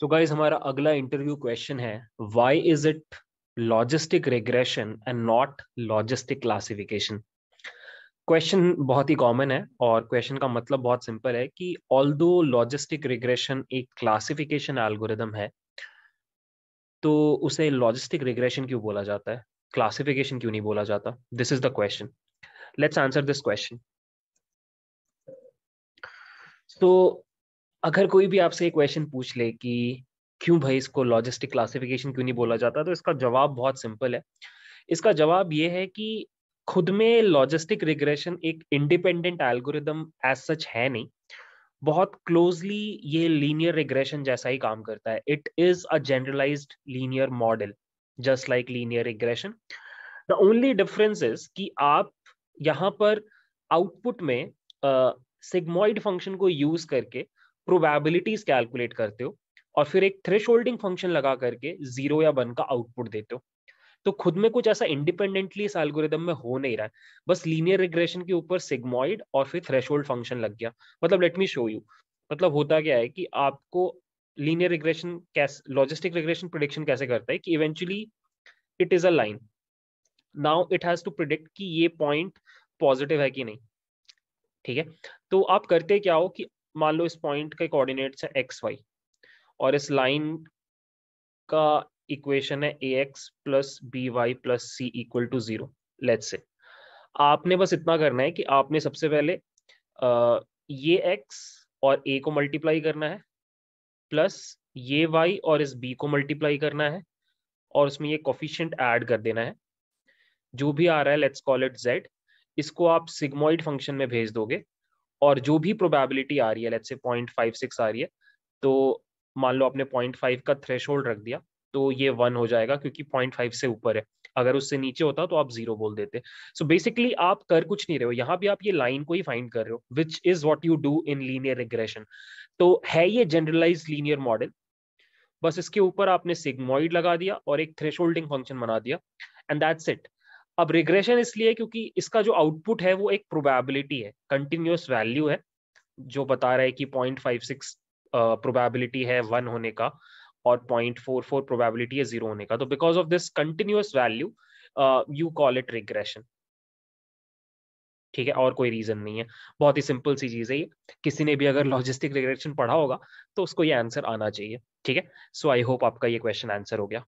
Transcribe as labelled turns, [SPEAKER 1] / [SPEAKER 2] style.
[SPEAKER 1] सो so guys हमारा अगला interview question है why is it logistic regression and not logistic classification question बहुत ही कॉमन है और क्वेश्चन का मतलब बहुत सिंपल है कि ऑल दो लॉजिस्टिक रिग्रेशन एक क्लासिफिकेशन एल्गोरिदम है तो उसे लॉजिस्टिक रिग्रेशन क्यों बोला जाता है क्लासिफिकेशन क्यों नहीं बोला जाता this is the question let's answer this question तो अगर कोई भी आपसे एक क्वेश्चन पूछ ले कि क्यों भाई इसको लॉजिस्टिक क्लासिफिकेशन क्यों नहीं बोला जाता तो इसका जवाब बहुत सिंपल है इसका जवाब ये है कि खुद में लॉजिस्टिक रिग्रेशन एक इंडिपेंडेंट एल्गोरिदम एज सच है नहीं बहुत क्लोजली ये लीनियर रिग्रेशन जैसा ही काम करता है it is a generalize linear model just like linear regression the only difference is कि आप यहाँ पर आउटपुट में सिग्मॉइड uh, फंक्शन को यूज करके प्रोबेबिलिटीज कैलकुलेट करते हो और फिर एक थ्रेश फंक्शन लगा करके जीरो या वन का आउटपुट देते हो तो खुद में कुछ ऐसा इंडिपेंडेंटली इस एल्गोरिदम में हो नहीं रहा है बस लीनियर रिग्रेशन के ऊपर सिग्मोइड और फिर थ्रेश फंक्शन लग गया मतलब लेट मी शो यू मतलब होता क्या है कि आपको लीनियर रिग्रेशन कैसे लॉजिस्टिक रिग्रेशन प्रोडिक्शन कैसे करता है कि eventually it is a line now it has to predict कि ये पॉइंट पॉजिटिव है कि नहीं ठीक है तो आप करते क्या हो कि मान लो इस पॉइंट के कोऑर्डिनेट्स हैं एक्स वाई और इस लाइन का इक्वेशन है A X plus B Y plus C equal to zero let's say आपने बस इतना करना है कि आपने सबसे पहले आ, ये एक्स और ए को मल्टीप्लाई करना है प्लस ये वाई और इस बी को मल्टीप्लाई करना है और उसमें ये कॉफिशियंट ऐड कर देना है जो भी आ रहा है लेट्स कॉल इट जेड इसको आप सिग्मोइड फंक्शन में भेज दोगे और जो भी प्रोबेबिलिटी आ रही है let's say point five six आ रही है तो मान लो आपने पॉइंट फाइव का थ्रेश रख दिया तो ये वन हो जाएगा क्योंकि पॉइंट फाइव से ऊपर है अगर उससे नीचे होता तो आप जीरो बोल देते सो so बेसिकली आप कर कुछ नहीं रहे हो यहाँ भी आप ये लाइन को ही फाइंड कर रहे हो which is what you do in linear regression तो है ये जनरलाइज लीनियर मॉडल बस इसके ऊपर आपने सिग्मोइड लगा दिया और एक थ्रेशोल्डिंग फंक्शन बना दिया एंड दैट्स इट अब रिग्रेशन इसलिए क्योंकि इसका जो आउटपुट है वो एक प्रोबेबिलिटी है कंटिन्यूस वैल्यू है जो बता रहा है कि पॉइंट फाइव सिक्स प्रोबेबिलिटी है वन होने का और पॉइंट फोर फोर प्रोबेबिलिटी है जीरो होने का तो because of this continuous value you call it regression ठीक है और कोई रीजन नहीं है बहुत ही सिंपल सी चीज है ये किसी ने भी अगर लॉजिस्टिक रिग्रेशन पढ़ा होगा तो उसको ये आंसर आना चाहिए ठीक है सो आई होप आपका ये क्वेश्चन आंसर हो गया